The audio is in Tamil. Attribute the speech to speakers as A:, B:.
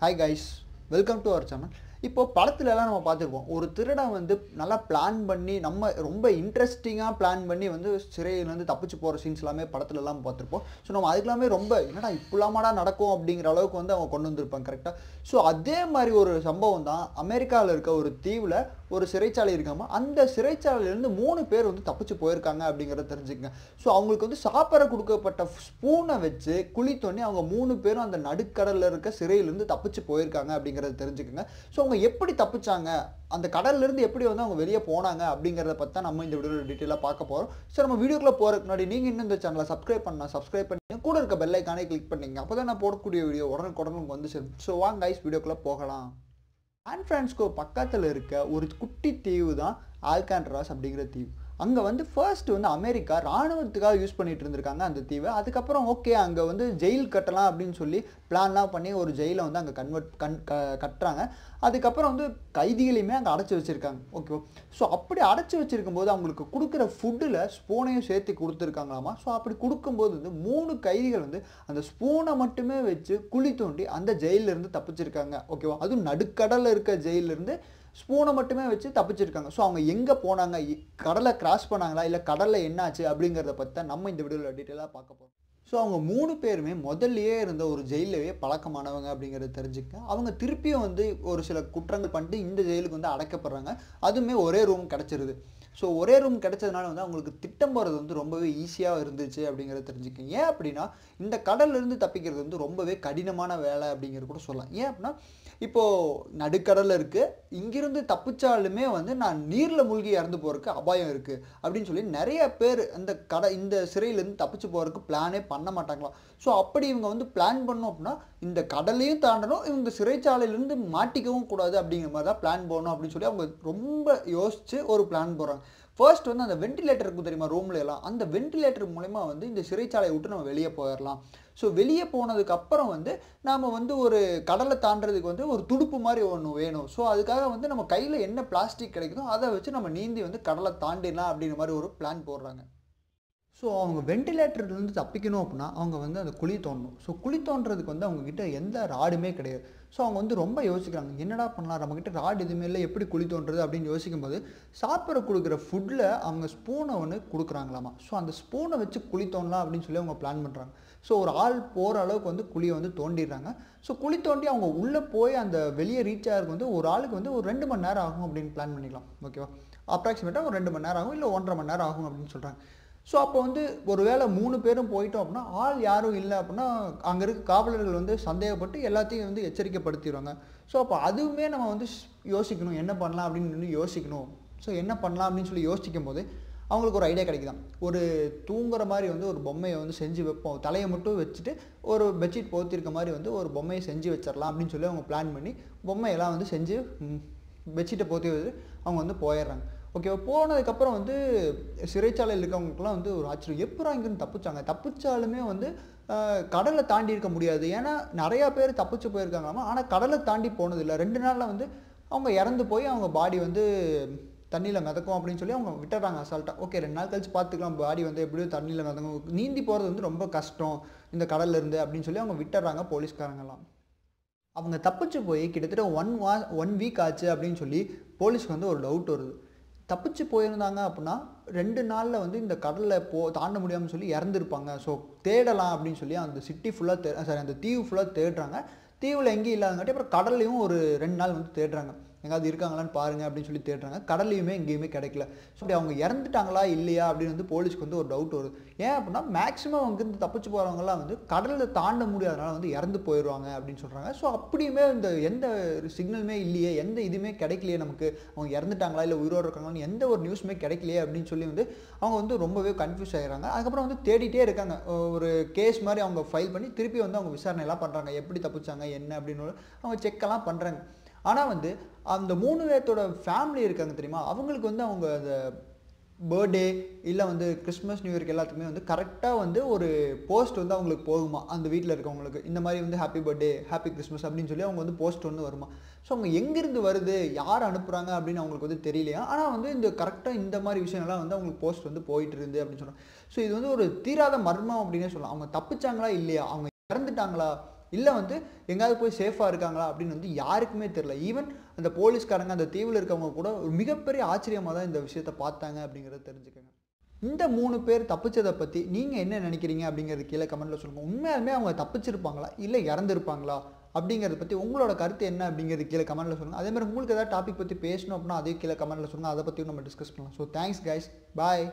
A: hi guys welcome to our channel இப்போது படத்துலலாம் நம்ம பார்த்துருக்கோம் ஒரு திருடன் வந்து நல்லா பிளான் பண்ணி நம்ம ரொம்ப இன்ட்ரெஸ்டிங்காக பிளான் பண்ணி வந்து சிறையிலேருந்து தப்பிச்சு போகிற சீன்ஸ் எல்லாமே படத்துலலாம் பார்த்துருப்போம் ஸோ நம்ம அதுக்கெல்லாமே ரொம்ப என்னடா இப்படிலாமடா நடக்கும் அப்படிங்கிற அளவுக்கு வந்து அவங்க கொண்டு வந்திருப்பாங்க கரெக்டாக ஸோ அதே மாதிரி ஒரு சம்பவம் தான் அமெரிக்காவில் இருக்க ஒரு தீவில் ஒரு சிறைச்சாலை இருக்காமல் அந்த சிறைச்சாலையிலேருந்து மூணு பேர் வந்து தப்பிச்சு போயிருக்காங்க அப்படிங்கிறத தெரிஞ்சுக்கங்க ஸோ அவங்களுக்கு வந்து சாப்பிட கொடுக்கப்பட்ட ஸ்பூனை வச்சு குழி தோண்டி அவங்க மூணு பேரும் அந்த நடுக்கடலில் இருக்க சிறையிலேருந்து தப்பிச்சு போயிருக்காங்க அப்படிங்கிறத தெரிஞ்சுக்கங்க ஸோ அவங்க எப்படி தப்பிச்சாங்க அந்த கடல்லேருந்து எப்படி வந்து அவங்க வெளியே போனாங்க அப்படிங்கிறத பற்றி தான் நம்ம இந்த வீடியோவில் டீட்டெயிலாக பார்க்க போகிறோம் ஸோ நம்ம வீடியோக்குள்ளே போகிறதுக்கு முன்னாடி நீங்கள் இன்னும் இந்த சேனலை சப்ஸ்கிரைப் பண்ணால் சப்ஸ்கிரைப் பண்ணி கூட இருக்க பெல்லைக்கானே கிளிக் பண்ணிங்க அப்போ தான் நான் போடக்கூடிய வீடியோ உடனே உங்களுக்கு வந்து சேரும் ஸோ வாங்க ஐஸ் வீடியோக்குள்ளே போகலாம் ஆன்ஃப்ரான்ஸ்கோ பக்கத்தில் இருக்க ஒரு குட்டி தீவு தான் ஆல்கான்ட்ராஸ் அப்படிங்கிற தீவு அங்கே வந்து ஃபர்ஸ்ட் வந்து அமெரிக்கா ராணுவத்துக்காக யூஸ் பண்ணிட்டு இருந்திருக்காங்க அந்த தீவை அதுக்கப்புறம் ஓகே அங்கே வந்து ஜெயில் கட்டலாம் அப்படின்னு சொல்லி பிளான்லாம் பண்ணி ஒரு ஜெயிலை வந்து அங்கே கன்வெர்ட் கன் க கட்டுறாங்க அதுக்கப்புறம் வந்து கைதிகளையுமே அங்கே அடைச்சி வச்சுருக்காங்க ஓகே ஸோ அப்படி அடைச்சி வச்சிருக்கும் போது அவங்களுக்கு கொடுக்குற ஃபுட்டில் ஸ்பூனையும் சேர்த்து கொடுத்துருக்காங்களாமா ஸோ அப்படி கொடுக்கும்போது வந்து மூணு கைதிகள் வந்து அந்த ஸ்பூனை மட்டுமே வச்சு குழி தோண்டி அந்த ஜெயிலிருந்து தப்பிச்சிருக்காங்க ஓகேவா அதுவும் நடுக்கடலில் இருக்க ஜெயிலிருந்து ஸ்பூனை மட்டுமே வச்சு தப்பிச்சிருக்காங்க ஸோ அவங்க எங்கே போனாங்க கடலை கிராஸ் பண்ணாங்களா இல்லை கடலில் என்னாச்சு அப்படிங்கிறத பற்றி தான் நம்ம இந்த வீடியோவில் டீட்டெயிலாக பார்க்க போகிறோம் ஸோ அவங்க மூணு பேருமே முதல்லையே இருந்த ஒரு ஜெயிலவே பழக்கமானவங்க அப்படிங்கிறத தெரிஞ்சுக்க அவங்க திருப்பியும் வந்து ஒரு சில குற்றங்கள் பண்ணிட்டு இந்த ஜெயிலுக்கு வந்து அடைக்கப்படுறாங்க அதுவுமே ஒரே ரூம் கிடச்சிருது ஸோ ஒரே ரூம் கிடச்சதுனால வந்து அவங்களுக்கு திட்டம் போகிறது வந்து ரொம்பவே ஈஸியாக இருந்துச்சு அப்படிங்கிறத தெரிஞ்சுக்க ஏன் அப்படின்னா இந்த கடல்லேருந்து தப்பிக்கிறது வந்து ரொம்பவே கடினமான வேலை அப்படிங்கிறது கூட சொல்லலாம் ஏன் அப்படின்னா இப்போது நடுக்கடலில் இருக்குது இங்கிருந்து தப்பிச்சாலுமே வந்து நான் நீரில் மூழ்கி இறந்து போகிறதுக்கு அபாயம் இருக்குது அப்படின்னு சொல்லி நிறைய பேர் அந்த கடை இந்த சிறையிலேருந்து தப்பிச்சு போகிறதுக்கு பிளானே பண்ண மாட்டாங்களாம் ஸோ அப்படி இவங்க வந்து பிளான் பண்ணோம் அப்படின்னா இந்த கடலையும் தாண்டணும் இவங்க சிறைச்சாலையிலேருந்து மாட்டிக்கவும் கூடாது அப்படிங்கிற மாதிரி தான் பிளான் போடணும் அப்படின்னு சொல்லி அவங்க ரொம்ப யோசித்து ஒரு பிளான் போடுறாங்க ஃபர்ஸ்ட் வந்து அந்த வென்டிலேட்டர் இருக்கும் தெரியுமா ரூம்ல எல்லாம் அந்த வென்டிலேட்டர் மூலயமா வந்து இந்த சிறைச்சாலையை விட்டு நம்ம வெளியே போயிடலாம் ஸோ வெளியே போனதுக்கு அப்புறம் வந்து நாம் வந்து ஒரு கடலை தாண்டதுக்கு வந்து ஒரு துடுப்பு மாதிரி ஒன்று வேணும் ஸோ அதுக்காக வந்து நம்ம கையில் என்ன பிளாஸ்டிக் கிடைக்குதோ அதை வச்சு நம்ம நீந்தி வந்து கடலை தாண்டிடலாம் அப்படின்ற மாதிரி ஒரு பிளான் போடுறாங்க ஸோ அவங்க வெண்டிலேட்டர்லேருந்து தப்பிக்கணும் அப்படின்னா அவங்க வந்து அந்த குழி தோண்டணும் ஸோ குழி தோன்றதுக்கு வந்து அவங்கக்கிட்ட எந்த ராடுமே கிடையாது ஸோ அவங்க வந்து ரொம்ப யோசிக்கிறாங்க என்னடா பண்ணலாம் நம்மக்கிட்ட ராடு எதுவுமே இல்லை எப்படி குழி தோன்றது அப்படின்னு யோசிக்கும்போது சாப்பிட கொடுக்குற ஃபுட்டில் அவங்க ஸ்பூனை ஒன்று கொடுக்குறாங்களாமா ஸோ அந்த ஸ்பூனை வச்சு குழி தோண்டலாம் அப்படின்னு சொல்லி அவங்க பிளான் பண்ணுறாங்க ஸோ ஒரு ஆள் போகிற அளவுக்கு வந்து குழியை வந்து தோண்டிடுறாங்க ஸோ குழி தோண்டி அவங்க உள்ளே போய் அந்த வெளியே ரீச் ஆகிறதுக்கு வந்து ஒரு ஆளுக்கு வந்து ஒரு ரெண்டு மணி நேரம் ஆகும் அப்படின்னு பிளான் பண்ணிக்கலாம் ஓகேவா அப்ராக்சிமேட்டாக ஒரு ரெண்டு மணி நேரம் ஆகும் இல்லை ஒன்றரை மணி நேரம் ஆகும் அப்படின்னு சொல்கிறாங்க ஸோ அப்போ வந்து ஒரு வேளை மூணு பேரும் போயிட்டோம் அப்படின்னா ஆள் யாரும் இல்லை அப்படின்னா அங்கே இருக்க காவலர்கள் வந்து சந்தேகப்பட்டு எல்லாத்தையும் வந்து எச்சரிக்கைப்படுத்திடுவாங்க ஸோ அப்போ அதுவுமே நம்ம வந்து யோசிக்கணும் என்ன பண்ணலாம் அப்படின்னு யோசிக்கணும் ஸோ என்ன பண்ணலாம் அப்படின்னு சொல்லி யோசிக்கும் போது அவங்களுக்கு ஒரு ஐடியா கிடைக்குதான் ஒரு தூங்குற மாதிரி வந்து ஒரு பொம்மையை வந்து செஞ்சு வைப்போம் தலையை மட்டும் வச்சுட்டு ஒரு பெட்ஷீட் போத்திருக்க மாதிரி வந்து ஒரு பொம்மையை செஞ்சு வச்சிடலாம் அப்படின்னு சொல்லி அவங்க பிளான் பண்ணி பொம்மையெல்லாம் வந்து செஞ்சு பெட்ஷீட்டை போத்தி வச்சு அவங்க வந்து போயிடுறாங்க ஓகேவா போனதுக்கப்புறம் வந்து சிறைச்சாலையில் இருக்கவங்களுக்குலாம் வந்து ஒரு ஆச்சரியம் எப்பரா இங்கேருந்து தப்பிச்சாங்க தப்பிச்சாலுமே வந்து கடலை தாண்டி இருக்க முடியாது ஏன்னா நிறையா பேர் தப்பிச்சு போயிருக்காங்களாமா ஆனால் கடலை தாண்டி போனதில்லை ரெண்டு நாளில் வந்து அவங்க இறந்து போய் அவங்க பாடி வந்து தண்ணியில் மிதக்கும் அப்படின்னு சொல்லி அவங்க விட்டுறாங்க அசால்ட்டாக ஓகே ரெண்டு நாள் கழிச்சு பார்த்துக்கலாம் பாடி வந்து எப்படியோ தண்ணியில் மிதங்கும் நீந்தி போகிறது வந்து ரொம்ப கஷ்டம் இந்த கடலில் இருந்து அப்படின்னு சொல்லி அவங்க விட்டுறாங்க போலீஸ்காரங்கெல்லாம் அவங்க தப்பிச்சு போய் கிட்டத்தட்ட ஒன் வா ஒன் வீக் ஆச்சு அப்படின்னு சொல்லி போலீஸ்க்கு வந்து ஒரு டவுட் வருது தப்பிச்சு போயிருந்தாங்க அப்படின்னா ரெண்டு நாளில் வந்து இந்த கடலை போ தாண்ட முடியாமல் சொல்லி இறந்துருப்பாங்க ஸோ தேடலாம் அப்படின்னு சொல்லி அந்த சிட்டி ஃபுல்லாக தே சாரி அந்த தீவு ஃபுல்லாக தேடுறாங்க தீவில் எங்கேயும் இல்லாதங்காட்டி அப்புறம் கடல்லையும் ஒரு ரெண்டு நாள் வந்து தேடுறாங்க எங்காவது இருக்காங்களான்னு பாருங்க அப்படின்னு சொல்லி தேடுறாங்க கடல்லையுமே எங்கேயுமே கிடைக்கல ஸோ அப்படி அவங்க இறந்துட்டாங்களா இல்லையா அப்படின்னு வந்து போலீஸ்க்கு வந்து ஒரு டவுட் வருது ஏன் அப்படின்னா மேக்ஸிமம் அங்கேருந்து தப்பிச்சு போகிறவங்கலாம் வந்து கடலில் தாண்ட முடியாதனால வந்து இறந்து போயிடுவாங்க அப்படின்னு சொல்கிறாங்க ஸோ அப்படியுமே இந்த எந்த சிக்னலுமே இல்லையே எந்த இதுவுமே கிடைக்கலையே நமக்கு அவங்க இறந்துட்டாங்களா இல்லை உயிரோடு இருக்காங்களான்னு எந்த ஒரு நியூஸுமே கிடைக்கலையே அப்படின்னு சொல்லி வந்து அவங்க வந்து ரொம்பவே கன்ஃபியூஸ் ஆகிறாங்க அதுக்கப்புறம் வந்து தேடிட்டே இருக்காங்க ஒரு கேஸ் மாதிரி அவங்க ஃபைல் பண்ணி திருப்பி வந்து அவங்க விசாரணையெல்லாம் பண்ணுறாங்க எப்படி தப்பிச்சாங்க என்ன அப்படின்னு அவங்க செக்கெல்லாம் பண்ணுறாங்க ஆனால் வந்து அந்த மூணு பேர்த்தோட ஃபேமிலி இருக்காங்க தெரியுமா அவங்களுக்கு வந்து அவங்க அந்த பர்த்டே இல்லை வந்து கிறிஸ்மஸ் நியூ இயர்க்கு எல்லாத்துக்குமே வந்து கரெக்டாக வந்து ஒரு போஸ்ட் வந்து அவங்களுக்கு போகுமா அந்த வீட்டில் இருக்கவங்களுக்கு இந்த மாதிரி வந்து ஹாப்பி பர்த்டே ஹாப்பி கிறிஸ்மஸ் அப்படின்னு சொல்லி அவங்க வந்து போஸ்ட் ஒன்று வருமா ஸோ அவங்க எங்கேருந்து வருது யார் அனுப்புகிறாங்க அப்படின்னு அவங்களுக்கு வந்து தெரியலையா ஆனால் வந்து இந்த கரெக்டாக இந்த மாதிரி விஷயங்கள்லாம் வந்து அவங்களுக்கு போஸ்ட் வந்து போயிட்டு இருந்து அப்படின்னு சொல்கிறாங்க ஸோ இது வந்து ஒரு தீராத மர்மம் அப்படின்னே சொல்லலாம் அவங்க தப்பிச்சாங்களா இல்லையா அவங்க இறந்துட்டாங்களா இல்லை வந்து எங்கேயாவது போய் சேஃபாக இருக்காங்களா அப்படின்னு வந்து யாருக்குமே தெரில ஈவன் அந்த போலீஸ்காரங்க அந்த தீவில் இருக்கவங்க கூட ஒரு மிகப்பெரிய ஆச்சரியமாக தான் இந்த விஷயத்த பார்த்தாங்க அப்படிங்கிறத தெரிஞ்சுக்கோங்க இந்த மூணு பேர் தப்பிச்சதை பற்றி நீங்கள் என்ன நினைக்கிறீங்க அப்படிங்கிறது கீழே கமெண்ட்டில் சொல்லுங்கள் உண்மையாலுமே அவங்க தப்பிச்சிருப்பாங்களா இல்லை இறந்துருப்பாங்களா அப்படிங்கிறத பற்றி உங்களோட கருத்து என்ன அப்படிங்கிறது கீழே கமெண்ட்டில் சொல்லுங்கள் அதே மாதிரி உங்களுக்கு ஏதாவது டாபிக் பற்றி பேசணும் அப்படின்னா அதே கீழே கமெண்ட்டில் சொல்லுங்கள் அதை பற்றியும் நம்ம டிஸ்கஸ் பண்ணலாம் ஸோ தேங்க்ஸ் கைஸ் பாய்